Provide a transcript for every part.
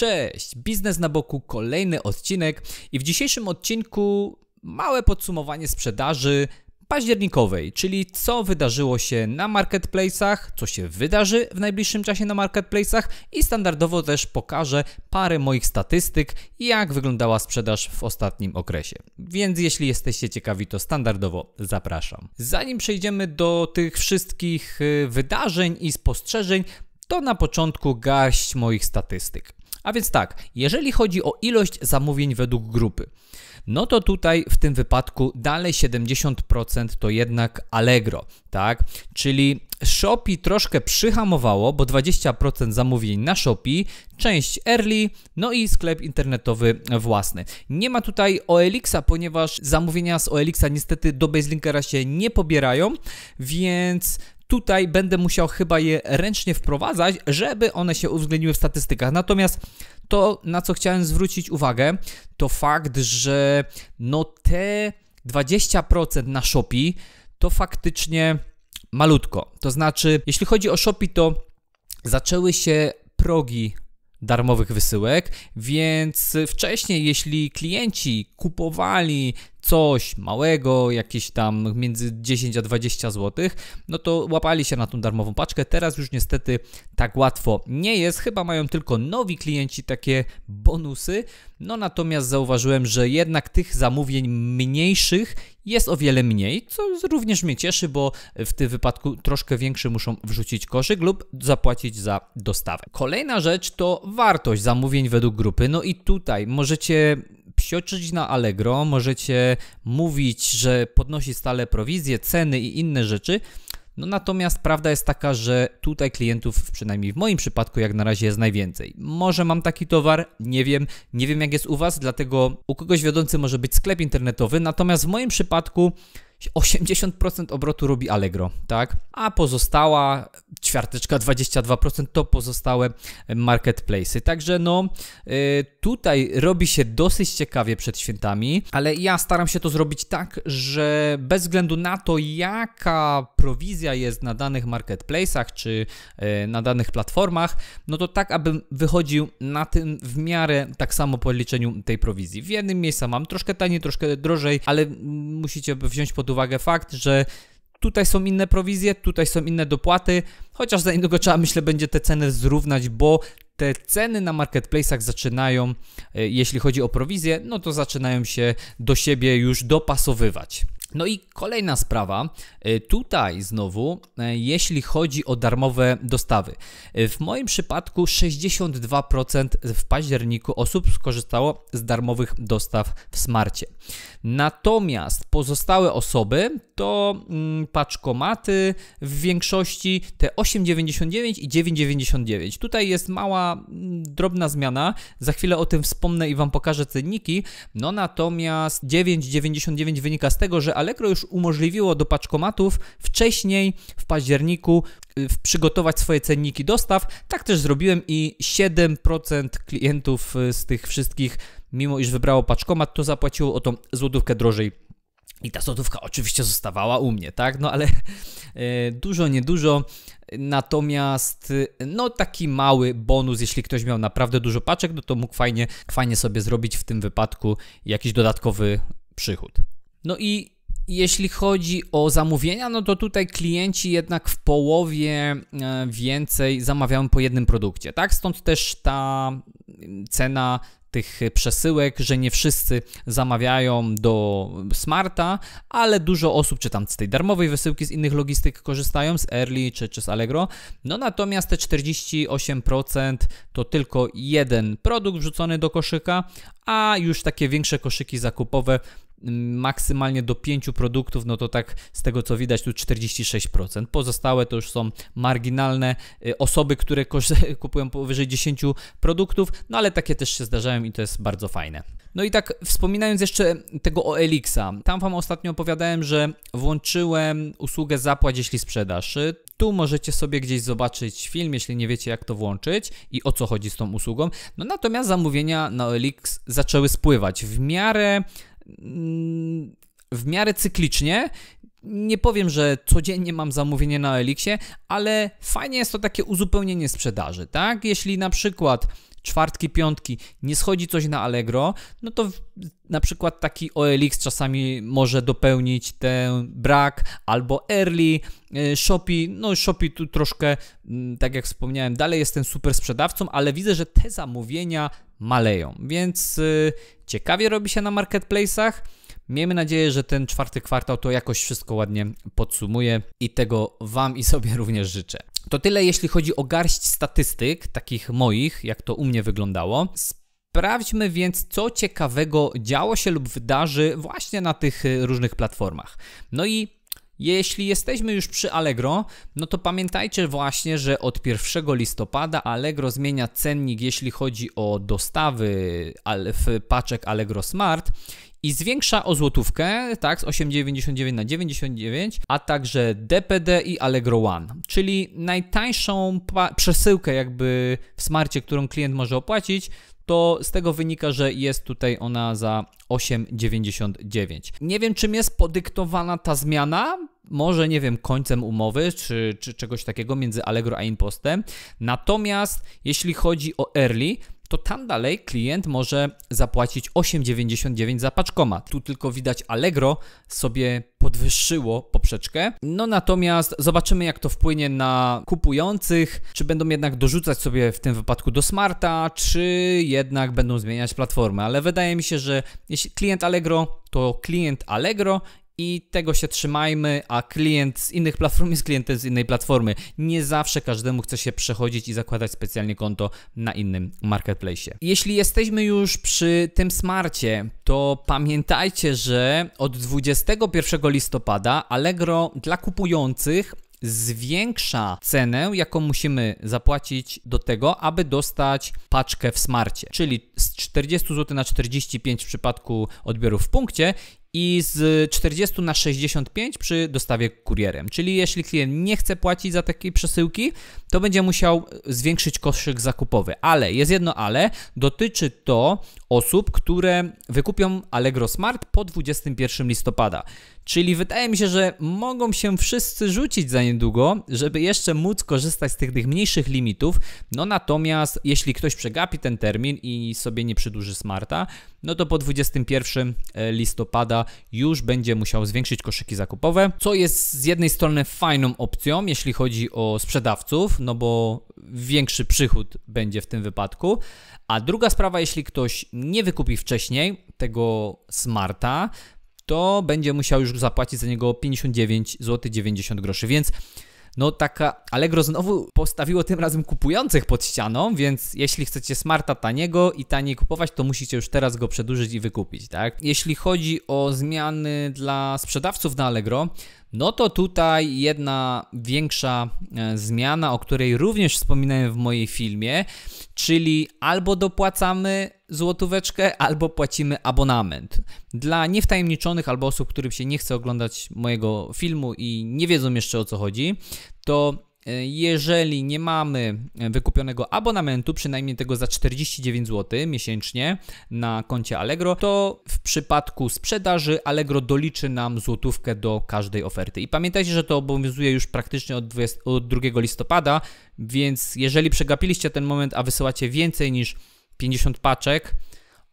Cześć! Biznes na boku, kolejny odcinek i w dzisiejszym odcinku małe podsumowanie sprzedaży październikowej, czyli co wydarzyło się na marketplace'ach, co się wydarzy w najbliższym czasie na marketplace'ach i standardowo też pokażę parę moich statystyk, jak wyglądała sprzedaż w ostatnim okresie. Więc jeśli jesteście ciekawi, to standardowo zapraszam. Zanim przejdziemy do tych wszystkich y, wydarzeń i spostrzeżeń, to na początku garść moich statystyk. A więc tak, jeżeli chodzi o ilość zamówień według grupy, no to tutaj w tym wypadku dalej 70% to jednak Allegro, tak? Czyli Shopee troszkę przyhamowało, bo 20% zamówień na Shopee, część Early, no i sklep internetowy własny. Nie ma tutaj OLX-a, ponieważ zamówienia z OLX-a niestety do Baselinkera się nie pobierają, więc Tutaj będę musiał chyba je ręcznie wprowadzać, żeby one się uwzględniły w statystykach. Natomiast to, na co chciałem zwrócić uwagę, to fakt, że no te 20% na Shopee to faktycznie malutko. To znaczy, jeśli chodzi o Shopee, to zaczęły się progi darmowych wysyłek, więc wcześniej, jeśli klienci kupowali coś małego, jakieś tam między 10 a 20 zł, no to łapali się na tą darmową paczkę. Teraz już niestety tak łatwo nie jest. Chyba mają tylko nowi klienci takie bonusy. No natomiast zauważyłem, że jednak tych zamówień mniejszych jest o wiele mniej, co również mnie cieszy, bo w tym wypadku troszkę większy muszą wrzucić koszyk lub zapłacić za dostawę. Kolejna rzecz to wartość zamówień według grupy. No i tutaj możecie psioczyć na Allegro, możecie mówić, że podnosi stale prowizje, ceny i inne rzeczy. No natomiast prawda jest taka, że tutaj klientów, przynajmniej w moim przypadku, jak na razie jest najwięcej. Może mam taki towar, nie wiem, nie wiem jak jest u Was, dlatego u kogoś wiodący może być sklep internetowy, natomiast w moim przypadku 80% obrotu robi Allegro, tak? A pozostała ćwiarteczka 22% to pozostałe marketplacy. Także no y, tutaj robi się dosyć ciekawie przed świętami, ale ja staram się to zrobić tak, że bez względu na to jaka prowizja jest na danych marketplacach czy y, na danych platformach, no to tak abym wychodził na tym w miarę tak samo po liczeniu tej prowizji. W jednym miejscu mam troszkę taniej, troszkę drożej, ale musicie wziąć pod pod uwagę fakt, że tutaj są inne prowizje, tutaj są inne dopłaty, chociaż za innego trzeba, myślę, będzie te ceny zrównać, bo te ceny na marketplace'ach zaczynają, e, jeśli chodzi o prowizje, no to zaczynają się do siebie już dopasowywać. No i kolejna sprawa, e, tutaj znowu, e, jeśli chodzi o darmowe dostawy. E, w moim przypadku 62% w październiku osób skorzystało z darmowych dostaw w smarcie. Natomiast pozostałe osoby to mm, paczkomaty w większości te 8,99 i 9,99. Tutaj jest mała, mm, drobna zmiana. Za chwilę o tym wspomnę i Wam pokażę cenniki. No natomiast 9,99 wynika z tego, że Allegro już umożliwiło do paczkomatów wcześniej w październiku y, przygotować swoje cenniki dostaw. Tak też zrobiłem i 7% klientów y, z tych wszystkich, mimo iż wybrało paczkomat, to zapłaciło o tą złotówkę drożej. I ta złotówka oczywiście zostawała u mnie, tak? No ale e, dużo, niedużo. Natomiast y, no taki mały bonus, jeśli ktoś miał naprawdę dużo paczek, no to mógł fajnie, fajnie sobie zrobić w tym wypadku jakiś dodatkowy przychód. No i jeśli chodzi o zamówienia, no to tutaj klienci jednak w połowie e, więcej zamawiają po jednym produkcie, tak? Stąd też ta mm, cena tych przesyłek, że nie wszyscy zamawiają do Smarta, ale dużo osób, czy tam z tej darmowej wysyłki z innych logistyk korzystają, z Early czy, czy z Allegro. No natomiast te 48% to tylko jeden produkt wrzucony do koszyka, a już takie większe koszyki zakupowe maksymalnie do 5 produktów, no to tak z tego co widać tu 46%. Pozostałe to już są marginalne y, osoby, które kupują powyżej 10 produktów, no ale takie też się zdarzają i to jest bardzo fajne. No i tak wspominając jeszcze tego o Elixa, tam wam ostatnio opowiadałem, że włączyłem usługę zapłać jeśli sprzedasz. Tu możecie sobie gdzieś zobaczyć film, jeśli nie wiecie jak to włączyć i o co chodzi z tą usługą. No natomiast zamówienia na Elix zaczęły spływać w miarę Mm, w miarę cyklicznie. Nie powiem, że codziennie mam zamówienie na Elixie, ale fajnie jest to takie uzupełnienie sprzedaży, tak? Jeśli na przykład czwartki, piątki nie schodzi coś na Allegro, no to na przykład taki OLX czasami może dopełnić ten brak, albo Early, e, Shopee, no Shopee tu troszkę, mm, tak jak wspomniałem, dalej jestem super sprzedawcą, ale widzę, że te zamówienia maleją. Więc y, ciekawie robi się na marketplace'ach. Miejmy nadzieję, że ten czwarty kwartał to jakoś wszystko ładnie podsumuje i tego Wam i sobie również życzę. To tyle, jeśli chodzi o garść statystyk, takich moich, jak to u mnie wyglądało. Sprawdźmy więc, co ciekawego działo się lub wydarzy właśnie na tych y, różnych platformach. No i jeśli jesteśmy już przy Allegro, no to pamiętajcie właśnie, że od 1 listopada Allegro zmienia cennik, jeśli chodzi o dostawy w paczek Allegro Smart i zwiększa o złotówkę, tak, z 8,99 na 99, a także DPD i Allegro One, czyli najtańszą przesyłkę jakby w smarcie, którą klient może opłacić, to z tego wynika, że jest tutaj ona za 8,99. Nie wiem, czym jest podyktowana ta zmiana. Może, nie wiem, końcem umowy czy, czy czegoś takiego między Allegro a Impostem. Natomiast jeśli chodzi o Early, to tam dalej klient może zapłacić 8,99 za paczkomat. Tu tylko widać Allegro sobie podwyższyło poprzeczkę. No natomiast zobaczymy jak to wpłynie na kupujących, czy będą jednak dorzucać sobie w tym wypadku do smarta, czy jednak będą zmieniać platformę, ale wydaje mi się, że jeśli klient Allegro to klient Allegro i tego się trzymajmy, a klient z innych platform jest klientem z innej platformy. Nie zawsze każdemu chce się przechodzić i zakładać specjalnie konto na innym marketplace. Jeśli jesteśmy już przy tym smarcie, to pamiętajcie, że od 21 listopada Allegro dla kupujących zwiększa cenę, jaką musimy zapłacić do tego, aby dostać paczkę w smarcie. Czyli z 40 zł na 45 w przypadku odbiorów w punkcie i z 40 na 65 przy dostawie kurierem. Czyli jeśli klient nie chce płacić za takie przesyłki, to będzie musiał zwiększyć koszyk zakupowy. Ale jest jedno ale, dotyczy to osób, które wykupią Allegro Smart po 21 listopada. Czyli wydaje mi się, że mogą się wszyscy rzucić za niedługo, żeby jeszcze móc korzystać z tych, tych mniejszych limitów. No natomiast jeśli ktoś przegapi ten termin i sobie nie przedłuży smarta, no to po 21 e, listopada już będzie musiał zwiększyć koszyki zakupowe, co jest z jednej strony fajną opcją, jeśli chodzi o sprzedawców, no bo większy przychód będzie w tym wypadku. A druga sprawa, jeśli ktoś nie wykupi wcześniej tego smarta, to będzie musiał już zapłacić za niego 59 zł 90 groszy. Więc no taka Allegro znowu postawiło tym razem kupujących pod ścianą, więc jeśli chcecie smarta taniego i taniej kupować, to musicie już teraz go przedłużyć i wykupić, tak? Jeśli chodzi o zmiany dla sprzedawców na Allegro, no to tutaj jedna większa e, zmiana, o której również wspominałem w mojej filmie, czyli albo dopłacamy złotóweczkę, albo płacimy abonament. Dla niewtajemniczonych albo osób, którym się nie chce oglądać mojego filmu i nie wiedzą jeszcze o co chodzi, to E, jeżeli nie mamy e, wykupionego abonamentu, przynajmniej tego za 49 zł miesięcznie na koncie Allegro, to w przypadku sprzedaży Allegro doliczy nam złotówkę do każdej oferty. I pamiętajcie, że to obowiązuje już praktycznie od, 20, od 2 listopada, więc jeżeli przegapiliście ten moment, a wysyłacie więcej niż 50 paczek,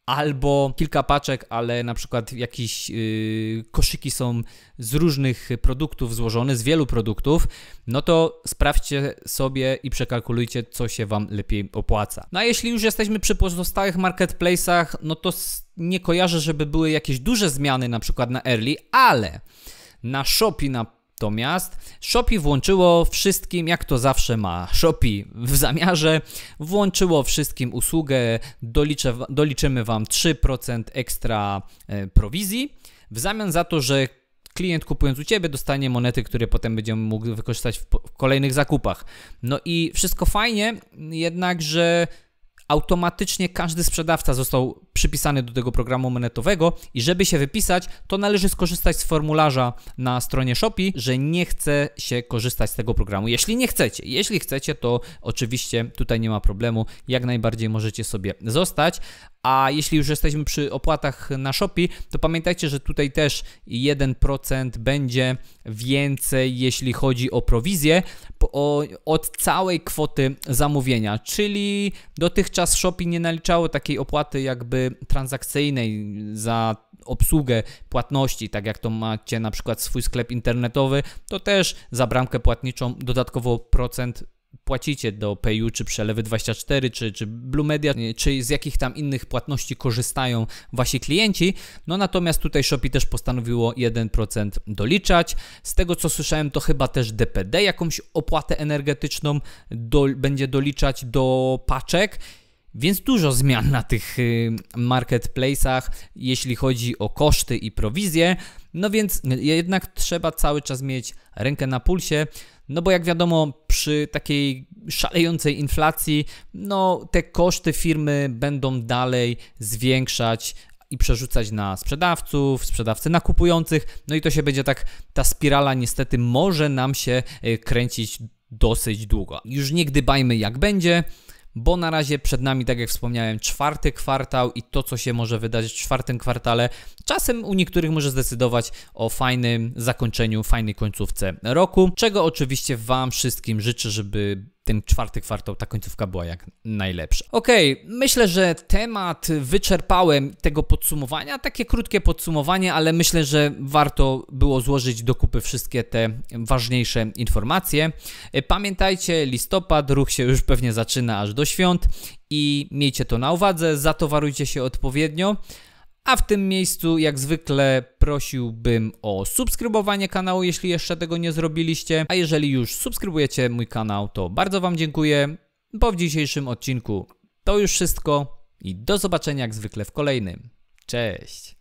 albo kilka paczek, ale na przykład jakieś yy, koszyki są z różnych produktów złożone, z wielu produktów, no to sprawdźcie sobie i przekalkulujcie, co się Wam lepiej opłaca. No a jeśli już jesteśmy przy pozostałych marketplace'ach, no to nie kojarzę, żeby były jakieś duże zmiany na przykład na Early, ale na Shopee na Natomiast Shopee włączyło wszystkim, jak to zawsze ma Shopee w zamiarze, włączyło wszystkim usługę, doliczę, doliczymy Wam 3% ekstra e, prowizji, w zamian za to, że klient kupując u Ciebie dostanie monety, które potem będziemy mógł wykorzystać w, w kolejnych zakupach. No i wszystko fajnie, jednakże automatycznie każdy sprzedawca został przypisany do tego programu monetowego i żeby się wypisać, to należy skorzystać z formularza na stronie Shopi, że nie chce się korzystać z tego programu. Jeśli nie chcecie, jeśli chcecie, to oczywiście tutaj nie ma problemu, jak najbardziej możecie sobie zostać. A jeśli już jesteśmy przy opłatach na Shopi, to pamiętajcie, że tutaj też 1% będzie więcej, jeśli chodzi o prowizję, od całej kwoty zamówienia, czyli dotychczas dotychczas shopy nie naliczało takiej opłaty jakby transakcyjnej za obsługę płatności, tak jak to macie na przykład swój sklep internetowy, to też za bramkę płatniczą dodatkowo procent płacicie do PayU, czy Przelewy 24, czy, czy Blue Media, czy z jakich tam innych płatności korzystają wasi klienci. No natomiast tutaj Shopee też postanowiło 1% doliczać. Z tego co słyszałem, to chyba też DPD jakąś opłatę energetyczną do, będzie doliczać do paczek. Więc dużo zmian na tych y, marketplace'ach, jeśli chodzi o koszty i prowizje. No więc y, jednak trzeba cały czas mieć rękę na pulsie, no bo jak wiadomo, przy takiej szalejącej inflacji, no te koszty firmy będą dalej zwiększać i przerzucać na sprzedawców, sprzedawcy na kupujących. No i to się będzie tak, ta spirala niestety może nam się y, kręcić dosyć długo. Już nie gdybajmy jak będzie bo na razie przed nami, tak jak wspomniałem, czwarty kwartał i to, co się może wydarzyć w czwartym kwartale, czasem u niektórych może zdecydować o fajnym zakończeniu, fajnej końcówce roku, czego oczywiście Wam wszystkim życzę, żeby ten czwarty kwartał ta końcówka była jak najlepsza. Okej, okay, myślę, że temat wyczerpałem tego podsumowania, takie krótkie podsumowanie, ale myślę, że warto było złożyć do kupy wszystkie te ważniejsze informacje. E, pamiętajcie, listopad, ruch się już pewnie zaczyna aż do świąt i miejcie to na uwadze, zatowarujcie się odpowiednio. A w tym miejscu, jak zwykle, prosiłbym o subskrybowanie kanału, jeśli jeszcze tego nie zrobiliście. A jeżeli już subskrybujecie mój kanał, to bardzo Wam dziękuję, bo w dzisiejszym odcinku to już wszystko i do zobaczenia jak zwykle w kolejnym. Cześć!